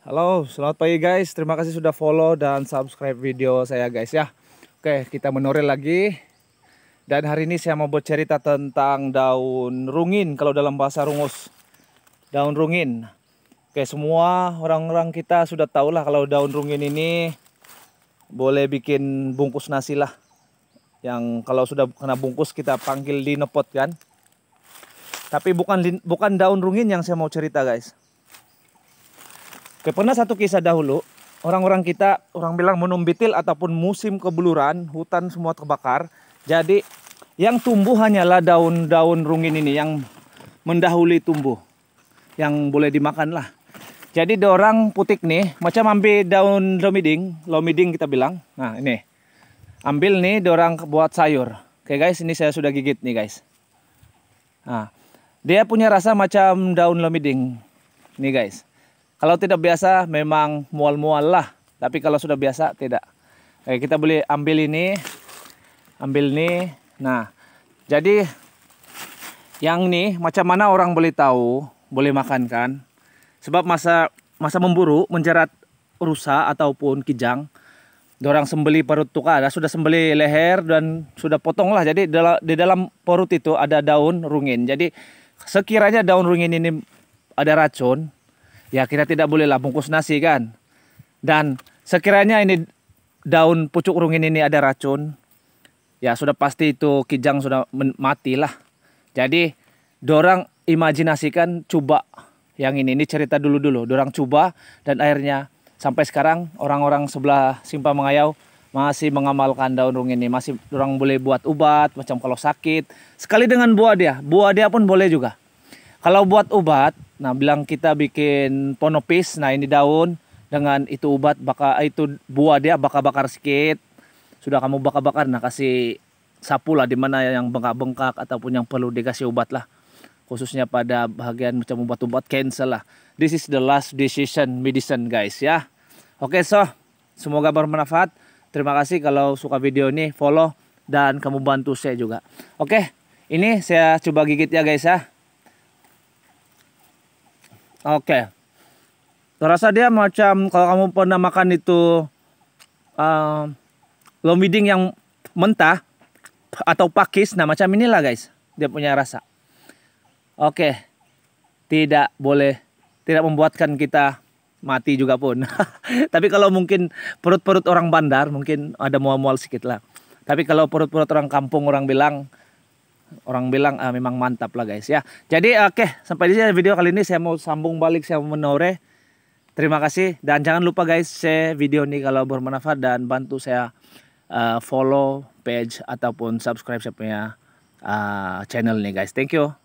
Halo, selamat pagi guys. Terima kasih sudah follow dan subscribe video saya guys ya. Oke, kita menoreh lagi. Dan hari ini saya mau bercerita tentang daun rungin kalau dalam bahasa rungus. Daun rungin. Oke, semua orang-orang kita sudah tahu lah kalau daun rungin ini boleh bikin bungkus nasi lah. Yang kalau sudah kena bungkus kita panggil linepot kan. Tapi bukan bukan daun rungin yang saya mau cerita guys Oke, pernah satu kisah dahulu, orang-orang kita, orang bilang menumbitil ataupun musim kebeluran, hutan semua terbakar. Jadi yang tumbuh hanyalah daun-daun rungin ini yang mendahului tumbuh. Yang boleh dimakan lah. Jadi orang putik nih, macam ambil daun lomiding, lomiding kita bilang. Nah ini, ambil nih orang buat sayur. Oke guys, ini saya sudah gigit nih guys. Nah, dia punya rasa macam daun lomiding. Nih guys kalau tidak biasa memang mual-mual lah. Tapi kalau sudah biasa tidak. Oke, kita boleh ambil ini. Ambil ini. Nah, jadi yang ini macam mana orang boleh tahu boleh makan kan? Sebab masa masa memburu menjerat rusa ataupun kijang dorang sembeli perut tukar. sudah sembeli leher dan sudah potong lah jadi di dalam perut itu ada daun rungin jadi sekiranya daun rungin ini ada racun ya kita tidak bolehlah bungkus nasi kan. Dan sekiranya ini daun pucuk rungin ini ada racun, ya sudah pasti itu kijang sudah mati lah. Jadi dorang imajinasikan coba yang ini ini cerita dulu dulu dorang coba dan akhirnya sampai sekarang orang-orang sebelah simpang mengayau masih mengamalkan daun rungin ini masih dorang boleh buat ubat macam kalau sakit sekali dengan buah dia buah dia pun boleh juga kalau buat ubat Nah, bilang kita bikin ponopis, nah ini daun dengan itu ubat baka eh, itu buah dia bakar-bakar sedikit. Sudah kamu bakar-bakar, nah kasih sapu lah di mana yang bengkak-bengkak ataupun yang perlu dikasih ubat lah. Khususnya pada bagian macam ubat-ubat cancer lah. This is the last decision medicine guys ya. Oke, okay, so semoga bermanfaat. Terima kasih kalau suka video ini, follow dan kamu bantu saya juga. Oke, ini saya coba gigit ya guys ya. Oke. Okay. dia macam kalau kamu pernah makan itu uh, ehm, lomiding yang mentah atau pakis. Nah macam inilah guys. Dia punya rasa. Oke. Tidak boleh. Tidak membuatkan kita mati juga pun. Tapi kalau mungkin perut-perut orang bandar mungkin ada mual-mual sedikit lah. Tapi kalau perut-perut orang kampung orang bilang orang bilang uh, memang mantap lah guys ya. Jadi oke okay, sampai di sini video kali ini saya mau sambung balik saya mau menoreh. Terima kasih dan jangan lupa guys share video ini kalau bermanfaat dan bantu saya uh, follow page ataupun subscribe saya punya uh, channel nih guys. Thank you.